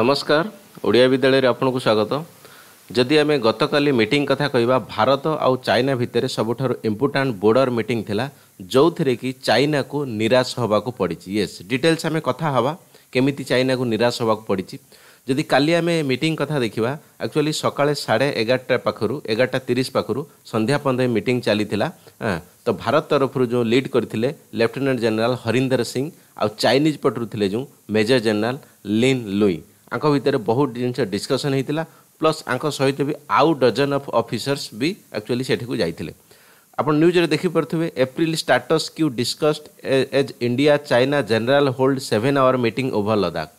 ନମସ୍କାର ଓଡ଼ିଆ ବିଦ୍ୟାଳୟରେ ଆପଣଙ୍କୁ ସ୍ୱାଗତ ଯଦି ଆମେ ଗତକାଲି ମିଟିଂ କଥା କହିବା ଭାରତ ଆଉ ଚାଇନା ଭିତରେ ସବୁଠାରୁ ଇମ୍ପୋର୍ଟାଣ୍ଟ ବୋର୍ଡ଼ର ମିଟିଂ ଥିଲା ଯେଉଁଥିରେ କି ଚାଇନାକୁ ନିରାଶ ହେବାକୁ ପଡ଼ିଛି ୟେସ୍ ଡିଟେଲ୍ସ ଆମେ କଥା ହେବା କେମିତି ଚାଇନାକୁ ନିରାଶ ହେବାକୁ ପଡ଼ିଛି ଯଦି କାଲି ଆମେ ମିଟିଂ କଥା ଦେଖିବା ଆକ୍ଚୁଆଲି ସକାଳେ ସାଢ଼େ ଏଗାରଟା ପାଖରୁ ଏଗାରଟା ତିରିଶ ପାଖରୁ ସନ୍ଧ୍ୟା ପର୍ଯ୍ୟନ୍ତ ମିଟିଂ ଚାଲିଥିଲା ତ ଭାରତ ତରଫରୁ ଯେଉଁ ଲିଡ୍ କରିଥିଲେ ଲେଫ୍ଟନାଣ୍ଟ ଜେନେରାଲ୍ ହରିନ୍ଦର ସିଂ ଆଉ ଚାଇନିଜ୍ ପଟରୁ ଥିଲେ ଯେଉଁ ମେଜର ଜେନେରାଲ୍ ଲିନ୍ ଲୁଇ आंक भितर बहुत जिन डिस्कसन होता प्लस आंक सहित भी आउ डजन अफ अफिसर्स भी एक्चुअली सेठ को जाते ଆପଣ ନ୍ୟୁଜ୍ରେ ଦେଖିପାରୁଥିବେ April status quo discussed as India China general hold seven hour meeting over Ladakh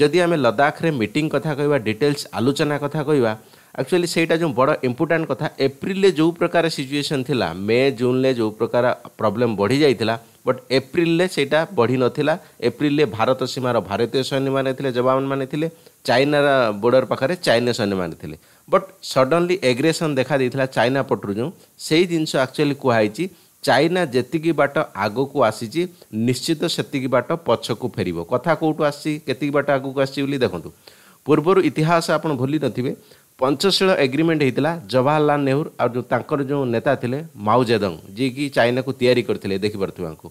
ଯଦି ଆମେ ଲଦାଖରେ ମିଟିଂ କଥା କହିବା ଡିଟେଲ୍ସ ଆଲୋଚନା କଥା କହିବା ଆକ୍ଚୁଆଲି ସେଇଟା ଯେଉଁ ବଡ଼ ଇମ୍ପୋର୍ଟାଣ୍ଟ କଥା ଏପ୍ରିଲରେ ଯେଉଁ ପ୍ରକାର ସିଚୁଏସନ୍ ଥିଲା ମେ ଜୁନ୍ରେ ଯେଉଁ ପ୍ରକାର ପ୍ରୋବ୍ଲେମ୍ ବଢ଼ିଯାଇଥିଲା ବଟ୍ ଏପ୍ରିଲରେ ସେଇଟା ବଢ଼ିନଥିଲା ଏପ୍ରିଲରେ ଭାରତ ସୀମାର ଭାରତୀୟ ସୈନ୍ୟମାନେ ଥିଲେ ଯବାନମାନେ ଥିଲେ ଚାଇନାର ବୋର୍ଡ଼ର ପାଖରେ ଚାଇନା ସୈନ୍ୟମାନେ ଥିଲେ ବଟ୍ ସଡନ୍ଲି ଏଗ୍ରେସନ୍ ଦେଖାଦେଇଥିଲା ଚାଇନା ପଟରୁ ଯେଉଁ ସେଇ ଜିନିଷ ଆକ୍ଚୁଆଲି କୁହାହେଇଛି ଚାଇନା ଯେତିକି ବାଟ ଆଗକୁ ଆସିଛି ନିଶ୍ଚିତ ସେତିକି ବାଟ ପଛକୁ ଫେରିବ କଥା କେଉଁଠୁ ଆସିଛି କେତିକି ବାଟ ଆଗକୁ ଆସିଛି ବୋଲି ଦେଖନ୍ତୁ ପୂର୍ବରୁ ଇତିହାସ ଆପଣ ଭୁଲି ନଥିବେ ପଞ୍ଚଶୀଳ ଏଗ୍ରିମେଣ୍ଟ ହେଇଥିଲା ଜବାହରଲାଲ ନେହେରୁ ଆଉ ଯେଉଁ ତାଙ୍କର ଯେଉଁ ନେତା ଥିଲେ ମାଓଜେଦଙ୍ଗ ଯିଏକି ଚାଇନାକୁ ତିଆରି କରିଥିଲେ ଦେଖିପାରୁଥିବାଙ୍କୁ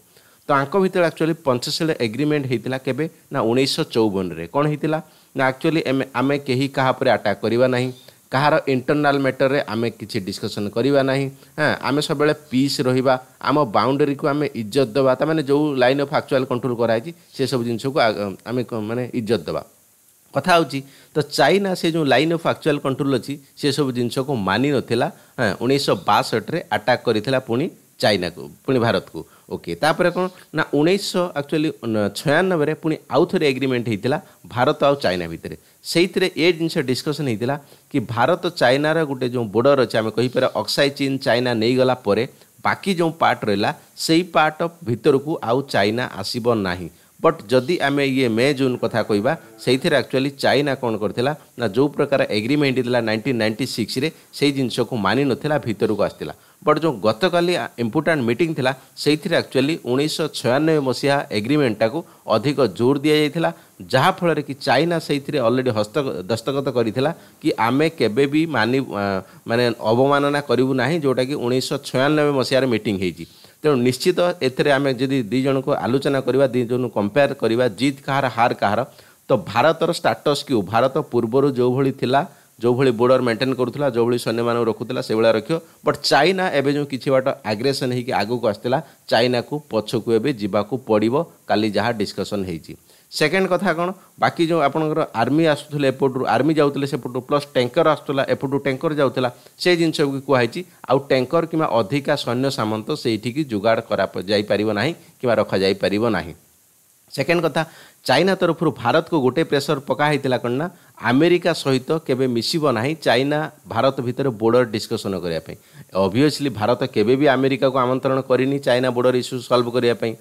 ତ ଆଙ୍କ ଭିତରେ ଆକ୍ଚୁଆଲି ପଞ୍ଚଶୀଳ ଏଗ୍ରିମେଣ୍ଟ ହେଇଥିଲା କେବେ ନା ଉଣେଇଶହ ଚଉବନରେ କ'ଣ ହେଇଥିଲା ନା ଆକ୍ଚୁଆଲି ଆମେ କେହି କାହା ଉପରେ ଆଟାକ୍ କରିବା ନାହିଁ କାହାର ଇଣ୍ଟରନାଲ୍ ମ୍ୟାଟର୍ରେ ଆମେ କିଛି ଡିସ୍କସନ୍ କରିବା ନାହିଁ ହଁ ଆମେ ସବୁବେଳେ ପିସ୍ ରହିବା ଆମ ବାଉଣ୍ଡରୀକୁ ଆମେ ଇଜ୍ଜତ ଦେବା ତା'ମାନେ ଯେଉଁ ଲାଇନ୍ ଅଫ୍ ଆକ୍ଚୁଆଲ୍ କଣ୍ଟ୍ରୋଲ୍ କରାହେଇଛି ସେସବୁ ଜିନିଷକୁ ଆମେ ମାନେ ଇଜ୍ଜତ ଦେବା କଥା ହେଉଛି ତ ଚାଇନା ସେ ଯେଉଁ ଲାଇନ୍ ଅଫ୍ ଆକ୍ଚୁଆଲ୍ କଣ୍ଟ୍ରୋଲ୍ ଅଛି ସେସବୁ ଜିନିଷକୁ ମାନିନଥିଲା ଉଣେଇଶହ ବାଷଠିରେ ଆଟାକ୍ କରିଥିଲା ପୁଣି ଚାଇନାକୁ ପୁଣି ଭାରତକୁ ଓକେ ତାପରେ କ'ଣ ନା ଉଣେଇଶହ ଆକ୍ଚୁଆଲି ଛୟାନବେରେ ପୁଣି ଆଉ ଥରେ ଏଗ୍ରିମେଣ୍ଟ ହେଇଥିଲା ଭାରତ ଆଉ ଚାଇନା ଭିତରେ ସେଇଥିରେ ଏ ଜିନିଷ ଡିସ୍କସନ୍ ହେଇଥିଲା କି ଭାରତ ଚାଇନାର ଗୋଟେ ଯେଉଁ ବୋର୍ଡ଼ର ଅଛି ଆମେ କହିପାରିବା ଅକ୍ସାଇ ଚୀନ୍ ଚାଇନା ନେଇଗଲା ପରେ ବାକି ଯେଉଁ ପାର୍ଟ ରହିଲା ସେଇ ପାର୍ଟ ଭିତରକୁ ଆଉ ଚାଇନା ଆସିବ ନାହିଁ ବଟ୍ ଯଦି ଆମେ ଇଏ ମେ ଜୁନ୍ କଥା କହିବା ସେଇଥିରେ ଆକ୍ଚୁଆଲି ଚାଇନା କ'ଣ କରିଥିଲା ନା ଯେଉଁ ପ୍ରକାର ଏଗ୍ରିମେଣ୍ଟ ହେଇଥିଲା ନାଇଣ୍ଟିନ୍ ନାଇଣ୍ଟି ସିକ୍ସରେ ସେଇ ଜିନିଷକୁ ମାନି ନଥିଲା ଭିତରକୁ ଆସିଥିଲା ବଟ୍ ଯେଉଁ ଗତକାଲି ଇମ୍ପୋର୍ଟାଣ୍ଟ ମିଟିଂ ଥିଲା ସେଇଥିରେ ଆକ୍ଚୁଆଲି ଉଣେଇଶହ ଛୟାନବେ ମସିହା ଏଗ୍ରିମେଣ୍ଟଟାକୁ ଅଧିକ ଜୋର ଦିଆଯାଇଥିଲା ଯାହାଫଳରେ କି ଚାଇନା ସେଇଥିରେ ଅଲରେଡ଼ି ହସ୍ତ ଦସ୍ତଖତ କରିଥିଲା କି ଆମେ କେବେ ବି ମାନି ମାନେ ଅବମାନନା କରିବୁ ନାହିଁ ଯେଉଁଟାକି ଉଣେଇଶହ ଛୟାନବେ ମସିହାରେ ମିଟିଂ ହେଇଛି ତେଣୁ ନିଶ୍ଚିତ ଏଥିରେ ଆମେ ଯଦି ଦୁଇ ଜଣଙ୍କୁ ଆଲୋଚନା କରିବା ଦୁଇ ଜଣଙ୍କୁ କମ୍ପେୟାର କରିବା ଜିତ୍ କାହାର ହାର କାହାର ତ ଭାରତର ଷ୍ଟାଟସ୍ କ୍ୟୁ ଭାରତ ପୂର୍ବରୁ ଯେଉଁଭଳି ଥିଲା ଯେଉଁଭଳି ବୋର୍ଡର ମେଣ୍ଟେନ୍ କରୁଥିଲା ଯେଉଁଭଳି ସୈନ୍ୟମାନଙ୍କୁ ରଖୁଥିଲା ସେଭଳିଆ ରଖିବ ବଟ୍ ଚାଇନା ଏବେ ଯେଉଁ କିଛି ବାଟ ଆଗ୍ରେସନ୍ ହେଇକି ଆଗକୁ ଆସିଥିଲା ଚାଇନାକୁ ପଛକୁ ଏବେ ଯିବାକୁ ପଡ଼ିବ କାଲି ଯାହା ଡିସ୍କସନ୍ ହେଇଛି ସେକେଣ୍ଡ କଥା କ'ଣ ବାକି ଯେଉଁ ଆପଣଙ୍କର ଆର୍ମି ଆସୁଥିଲେ ଏପଟରୁ ଆର୍ମି ଯାଉଥିଲେ ସେପଟରୁ ପ୍ଲସ୍ ଟ୍ୟାଙ୍କର ଆସୁଥିଲା ଏପଟରୁ ଟ୍ୟାଙ୍କର ଯାଉଥିଲା ସେ ଜିନିଷକୁ କୁହାହେଇଛି ଆଉ ଟ୍ୟାଙ୍କର କିମ୍ବା ଅଧିକା ସୈନ୍ୟ ସାମନ୍ତ ସେଇଠିକି ଯୋଗାଡ଼ କରା ଯାଇପାରିବ ନାହିଁ କିମ୍ବା ରଖାଯାଇପାରିବ ନାହିଁ ସେକେଣ୍ଡ କଥା ଚାଇନା ତରଫରୁ ଭାରତକୁ ଗୋଟେ ପ୍ରେସର ପକା ହେଇଥିଲା କ'ଣ ନା ଆମେରିକା ସହିତ କେବେ ମିଶିବ ନାହିଁ ଚାଇନା ଭାରତ ଭିତରେ ବୋର୍ଡ଼ର ଡିସ୍କସନ୍ କରିବା ପାଇଁ ଅଭିୟସ୍ଲି ଭାରତ କେବେ ବି ଆମେରିକାକୁ ଆମନ୍ତ୍ରଣ କରିନି ଚାଇନା ବୋର୍ଡ଼ର ଇସ୍ୟୁ ସଲ୍ଭ କରିବା ପାଇଁ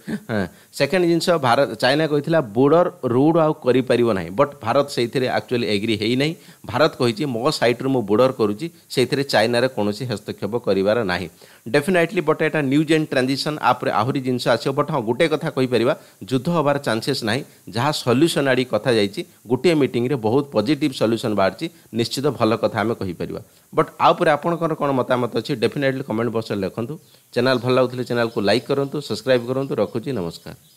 ସେକେଣ୍ଡ ଜିନିଷ ଭାରତ ଚାଇନା କହିଥିଲା ବୋର୍ଡ଼ର ରୁଡ଼୍ ଆଉ କରିପାରିବ ନାହିଁ ବଟ୍ ଭାରତ ସେଇଥିରେ ଆକ୍ଚୁଆଲି ଏଗ୍ରି ହେଇନାହିଁ ଭାରତ କହିଛି ମୋ ସାଇଟ୍ରୁ ମୁଁ ବୋର୍ଡ଼ର କରୁଛି ସେଇଥିରେ ଚାଇନାରେ କୌଣସି ହସ୍ତକ୍ଷେପ କରିବାର ନାହିଁ ଡେଫିନେଟ୍ଲି ବଟ୍ ଏଇଟା ନ୍ୟୁଜ୍ ଏଣ୍ଡ ଟ୍ରାଞ୍ଜିସନ୍ ଆପ୍ରେ ଆହୁରି ଜିନିଷ ଆସିବ ବଟ୍ ହଁ ଗୋଟେ କଥା କହିପାରିବା ଯୁଦ୍ଧ ହେବାର ଚାନ୍ସେସ୍ ନାହିଁ ଯାହା ସଲ୍ୟୁସନ୍ ଆଡ଼ିକି କଥା ଯାଇଛି ଗୋଟିଏ ମିଟିଂରେ ବହୁତ ପଜିଟିଭ୍ ସଲ୍ୟୁସନ୍ ବାହାରିଛି ନିଶ୍ଚିତ ଭଲ କଥା ଆମେ କହିପାରିବା ବଟ୍ ଆଉ ପରେ ଆପଣଙ୍କର କ'ଣ ମତାମତ ଅଛି ଡେଫିନେଟଲି କମେଣ୍ଟ ବକ୍ସରେ ଲେଖନ୍ତୁ ଚ୍ୟାନେଲ୍ ଭଲ ଲାଗୁଥିଲେ ଚ୍ୟାନେଲ୍କୁ ଲାଇକ୍ କରନ୍ତୁ ସବସ୍କ୍ରାଇବ୍ କରନ୍ତୁ ରଖୁଛି ନମସ୍କାର